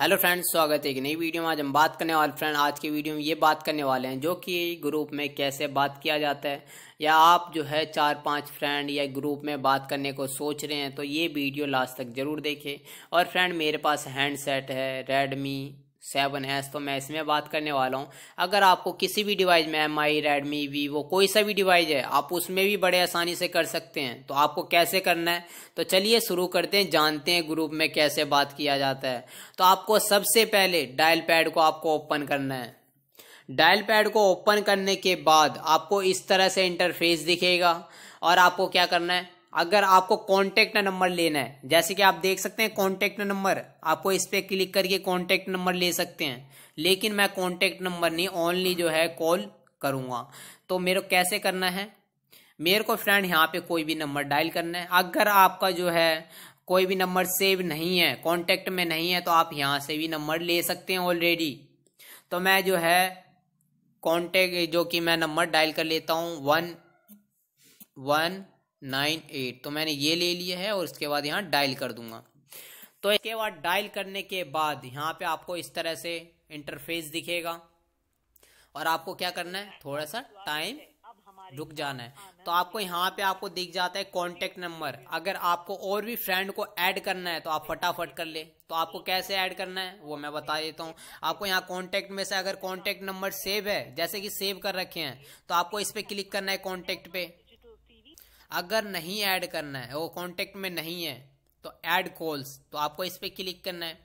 hello friends स्वागत है एक नई वीडियो में आज हम बात करने वाले फ्रेंड आज की वीडियो में ये बात करने वाले हैं जो कि ग्रुप में कैसे बात किया जाता है या आप जो है चार पांच फ्रेंड या ग्रुप में बात करने को सोच रहे हैं तो ये वीडियो लास्ट तक ज़रूर देखें और फ्रेंड मेरे पास हैंडसेट है रेडमी सेवन एस तो मैं इसमें बात करने वाला हूँ अगर आपको किसी भी डिवाइस में एम आई रेडमी वीवो कोई सा भी डिवाइस है आप उसमें भी बड़े आसानी से कर सकते हैं तो आपको कैसे करना है तो चलिए शुरू करते हैं जानते हैं ग्रुप में कैसे बात किया जाता है तो आपको सबसे पहले डायल पैड को आपको ओपन करना है डायल पैड को ओपन करने के बाद आपको इस तरह से इंटरफेस दिखेगा और आपको क्या करना है अगर आपको कॉन्टेक्ट नंबर लेना है जैसे कि आप देख सकते हैं कॉन्टेक्ट नंबर आपको इस पर क्लिक करके कॉन्टेक्ट नंबर ले सकते हैं लेकिन मैं कॉन्टेक्ट नंबर नहीं ओनली जो है कॉल करूंगा तो मेरे को कैसे करना है मेरे को फ्रेंड यहाँ पे कोई भी नंबर डायल करना है अगर आपका जो है कोई भी नंबर सेव नहीं है कॉन्टेक्ट में नहीं है तो आप यहाँ से भी नंबर ले सकते हैं ऑलरेडी तो मैं जो है कॉन्टेक्ट जो कि मैं नंबर डायल कर लेता हूँ वन वन नाइन एट तो मैंने ये ले लिया है और इसके बाद यहाँ डायल कर दूंगा तो इसके बाद डायल करने के बाद यहाँ पे आपको इस तरह से इंटरफेस दिखेगा और आपको क्या करना है थोड़ा सा टाइम रुक जाना है तो आपको यहाँ पे आपको दिख जाता है कॉन्टेक्ट नंबर अगर आपको और भी फ्रेंड को ऐड करना है तो आप फटाफट कर ले तो आपको कैसे ऐड करना है वो मैं बता देता हूँ आपको यहाँ कॉन्टेक्ट में से अगर कॉन्टेक्ट नंबर सेव है जैसे कि सेव कर रखे हैं तो आपको इस पर क्लिक करना है कॉन्टेक्ट पे अगर नहीं ऐड करना है वो कॉन्टेक्ट में नहीं है तो ऐड कॉल्स तो आपको इस पर क्लिक करना है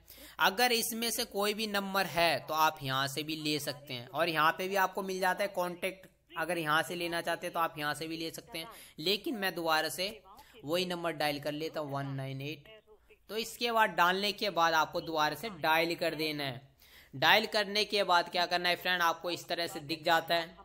अगर इसमें से कोई भी नंबर है तो आप यहाँ से भी ले सकते हैं और यहाँ पे भी आपको मिल जाता है कॉन्टेक्ट अगर यहाँ से लेना चाहते हैं तो आप यहाँ से भी ले सकते हैं लेकिन मैं दोबारा से वही नंबर डायल कर लेता हूँ वन नाइन एट तो इसके बाद डालने के बाद आपको दोबारा से डायल कर देना है डायल करने के बाद क्या करना है फ्रेंड आपको इस तरह से दिख जाता है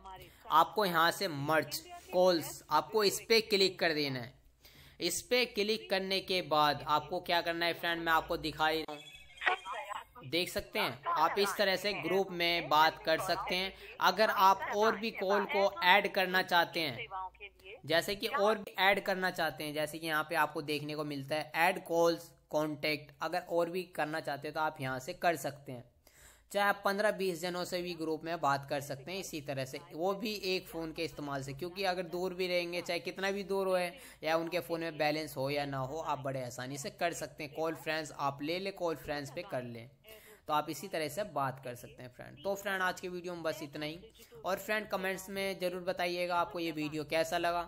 आपको यहाँ से मर्च कॉल्स आपको इस पर क्लिक कर देना है इस पर क्लिक करने के बाद आपको क्या करना है फ्रेंड मैं आपको दिखा ही रहा देख सकते हैं आप इस तरह से ग्रुप में बात कर सकते हैं अगर आप और भी कॉल को ऐड करना चाहते हैं जैसे कि और भी ऐड करना चाहते हैं जैसे कि यहाँ पे आपको देखने को मिलता है ऐड कॉल्स कॉन्टेक्ट अगर और भी करना चाहते हैं तो आप यहाँ से कर सकते हैं चाहे आप पंद्रह बीस जनों से भी ग्रुप में बात कर सकते हैं इसी तरह से वो भी एक फ़ोन के इस्तेमाल से क्योंकि अगर दूर भी रहेंगे चाहे कितना भी दूर हो या उनके फ़ोन में बैलेंस हो या ना हो आप बड़े आसानी से कर सकते हैं कॉल फ्रेंड्स आप ले लें कॉल फ्रेंड्स पर कर लें तो आप इसी तरह से बात कर सकते हैं फ्रेंड तो फ्रेंड आज के वीडियो में बस इतना ही और फ्रेंड कमेंट्स में ज़रूर बताइएगा आपको ये वीडियो कैसा लगा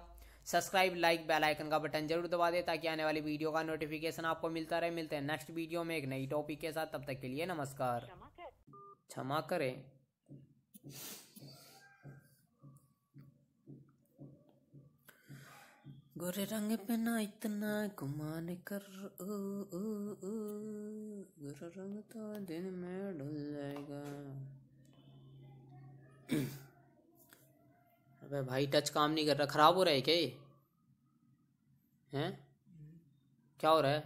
सब्सक्राइब लाइक बेल आइकन का बटन जरूर दबा दें ताकि आने वाली वीडियो का नोटिफिकेशन आपको मिलता रहे मिलते हैं नेक्स्ट वीडियो में एक नई टॉपिक के साथ तब तक के लिए नमस्कार क्षमा करें गोरे रंग पे ना इतना गुमान कर ओ ओ ओ गोरा रंग तो दिन में ढुल जाएगा अबे भाई टच काम नहीं कर रहा खराब हो रहा है क्या ये हैं क्या हो रहा है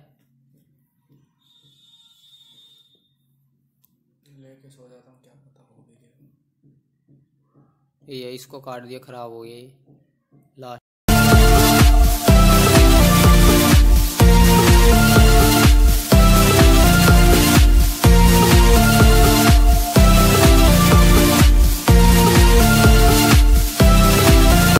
लेके सो जाता हूँ क्या पता हो गया ये इसको काट दिया ख़राब हो गया